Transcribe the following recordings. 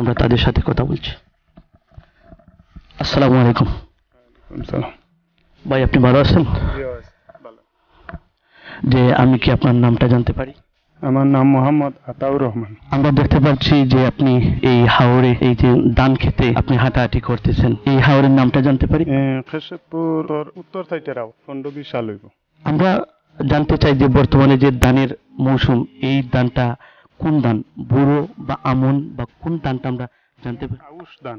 আমরা তাদের সাথে কথা বলছি আসসালামু আলাইকুম ভাই আপনি ভালো আছেন যে আমি কি আপনার নামটা জানতে পারি আমার নাম মোহাম্মদ আতাউর রহমান আমরা দেখতে পাচ্ছি যে আপনি এই হাওড়ে এই যে দান খেতে আপনি হাঁটাহাঁটি করতেছেন এই হাওড়ের নামটা জানতে পারি খেসেপুর উত্তর সাইটে রাও পন্ডবী আমরা জানতে চাই যে বর্তমানে যে দানের মৌসুম এই দানটা কোন দান বুড়ো বা আমন বা কোন দানটা আমরা জানতে পারি আউশ দান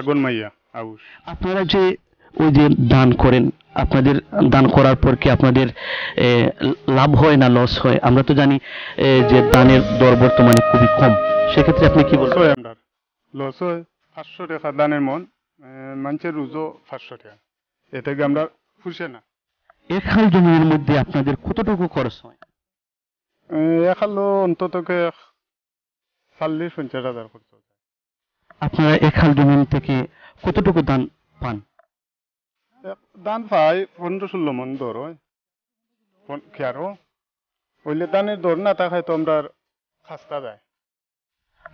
আগুন মাইয়া আউশ আপনারা যে ওই যে দান করেন আপনাদের দান করার পর কি আপনাদের লাভ হয় না লস হয় আমরা তো জানি যে দানের দর বর্তমানে খুবই কম সেক্ষেত্রে আপনি কি বলছেন আমরা লস হয় পাঁচশো টাকা দানের মন মানুষের রুজো পাঁচশো টাকা এটাকে আমরা খুশি না এক হাল জমির মধ্যে আপনাদের কতটুকু খরচ হয় এখালো অন্তত চল্লিশ পঞ্চাশ হাজার খরচ আপনারা এখাল জমিন থেকে কতটুকু দান পান দান পাই পনেরো ষোলো মন দর হয় খেয়ারও ওইলে দানের দর না থাকায় তো আমরা খাস্তা যায়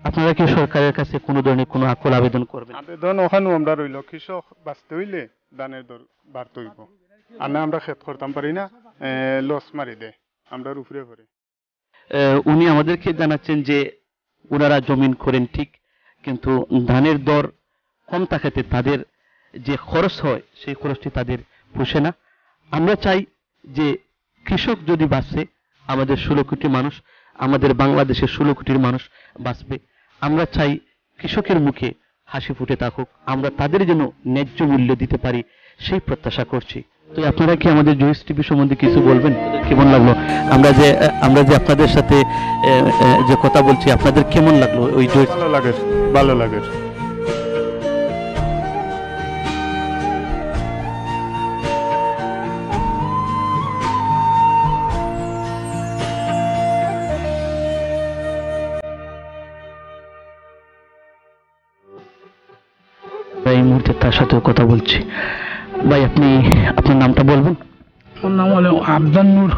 আপনারা কি সরকারের কাছে কোনো ধরনের কোনো আকল আবেদন করবেন আবেদন ওখানেও আমরা রইল কৃষক বাঁচতে হইলে দানের দর বাড়তে হইব আর না আমরা খেত করতাম পারি না লস মারি দে আমরা উপরে পরে উনি আমাদেরকে জানাচ্ছেন যে ওনারা জমিন করেন ঠিক কিন্তু ধানের দর কম থাকাতে তাদের যে খরচ হয় সেই খরচটি তাদের পোষে না আমরা চাই যে কৃষক যদি বাঁচে আমাদের ষোলো কোটি মানুষ আমাদের বাংলাদেশের ষোলো কোটির মানুষ বাঁচবে আমরা চাই কৃষকের মুখে হাসি ফুটে থাকুক আমরা তাদের জন্য ন্যায্য মূল্য দিতে পারি সেই প্রত্যাশা করছি তো আপনারা কি আমাদের জয়েস টিভি সম্বন্ধে কিছু বলবেন কেমন লাগলো আমরা যে আমরা যে আপনাদের সাথে যে কথা বলছি আপনাদের কেমন লাগলো ওই জয়েস ভালো লাগে ভালো লাগে এই মুহূর্তে তার সাথেও কথা বলছি ভাই আপনি আপনার নামটা বলবেন ওর নাম হলো আবদান নূর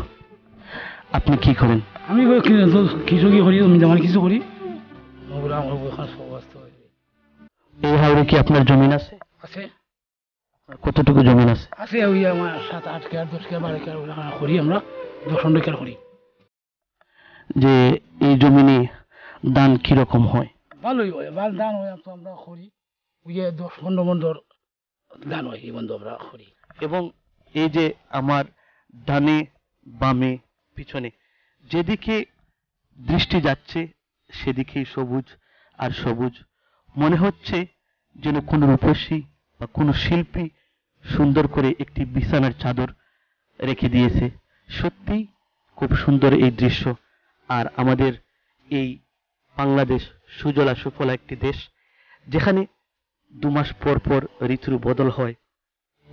আপনি কি করেন আমি কিছু কি করি আমি যেমন কিছু করি এই হাওড়ে কি আপনার জমিন আছে আছে কতটুকু জমিন আছে আছে ওই আমার সাত আট কেয়ার দশ কেয়ার বারো কেয়ার করি আমরা দশ পনেরো কেয়ার করি যে এই জমিনে দান কিরকম হয় ভালোই হয় ভালো দান হয় আমরা করি ওই দশ পনেরো মন দান বন্ধু আমরা করি এবং এই যে আমার ডানে বামে পিছনে যেদিকে দৃষ্টি যাচ্ছে সেদিকেই সবুজ আর সবুজ মনে হচ্ছে যেন কোনো রূপসী বা কোনো শিল্পী সুন্দর করে একটি বিছানার চাদর রেখে দিয়েছে সত্যি খুব সুন্দর এই দৃশ্য আর আমাদের এই বাংলাদেশ সুজলা সুফলা একটি দেশ যেখানে দু মাস পর পর ঋতুর বদল হয়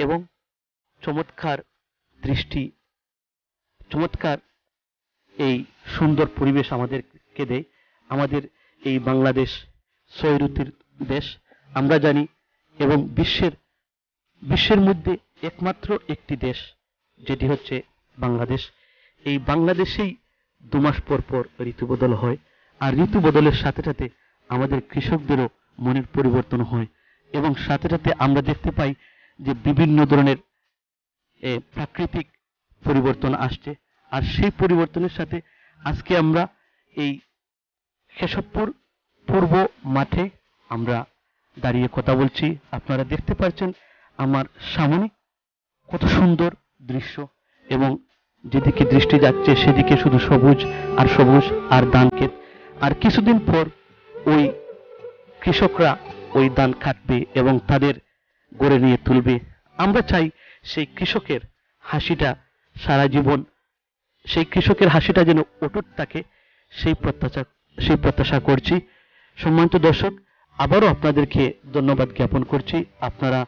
এবং চমৎকার দৃষ্টি চমৎকার এই সুন্দর পরিবেশ আমাদেরকে দেয় আমাদের এই বাংলাদেশ ছয় ঋতুর দেশ আমরা জানি এবং বিশ্বের বিশ্বের মধ্যে একমাত্র একটি দেশ যেটি হচ্ছে বাংলাদেশ এই বাংলাদেশেই দু মাস পর পর ঋতু বদল হয় আর ঋতু বদলের সাথে সাথে আমাদের কৃষকদেরও মনের পরিবর্তন হয় এবং সাথে সাথে আমরা দেখতে পাই যে বিভিন্ন ধরনের প্রাকৃতিক পরিবর্তন আসছে আর সেই পরিবর্তনের সাথে আজকে আমরা এই কেশবপুর পূর্ব মাঠে আমরা দাঁড়িয়ে কথা বলছি আপনারা দেখতে পাচ্ছেন আমার সামনে কত সুন্দর দৃশ্য এবং যেদিকে দৃষ্টি যাচ্ছে সেদিকে শুধু সবুজ আর সবুজ আর ধান আর কিছুদিন পর ওই কৃষকরা ওই ধান কাটবে এবং তাদের গড়ে নিয়ে তুলবে আমরা চাই সেই কৃষকের হাসিটা সারা জীবন সেই কৃষকের হাসিটা যেন অটুট থাকে সেই প্রত্যাশা সেই প্রত্যাশা করছি সম্মানিত দর্শক আবারও আপনাদেরকে ধন্যবাদ জ্ঞাপন করছি আপনারা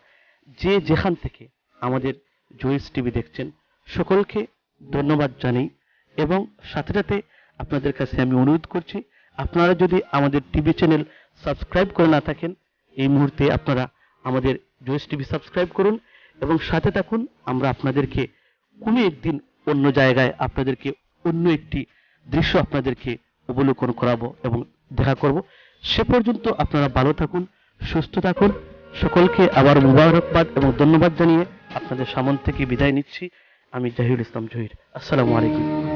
যে যেখান থেকে আমাদের জয়েস টিভি দেখছেন সকলকে ধন্যবাদ জানাই এবং সাথে সাথে আপনাদের কাছে আমি অনুরোধ করছি আপনারা যদি আমাদের টিভি চ্যানেল সাবস্ক্রাইব করে না থাকেন এই মুহূর্তে আপনারা আমাদের জয়েস টিভি সাবস্ক্রাইব করুন এবং সাথে থাকুন আমরা আপনাদেরকে কোনো একদিন অন্য জায়গায় আপনাদেরকে অন্য একটি দৃশ্য আপনাদেরকে অবলোকন করাবো এবং দেখা করব সে পর্যন্ত আপনারা ভালো থাকুন সুস্থ থাকুন সকলকে আবার মুবারকবাদ এবং ধন্যবাদ জানিয়ে আপনাদের সামন থেকে বিদায় নিচ্ছি আমি জাহিউল ইসলাম জহির আসসালামু আলাইকুম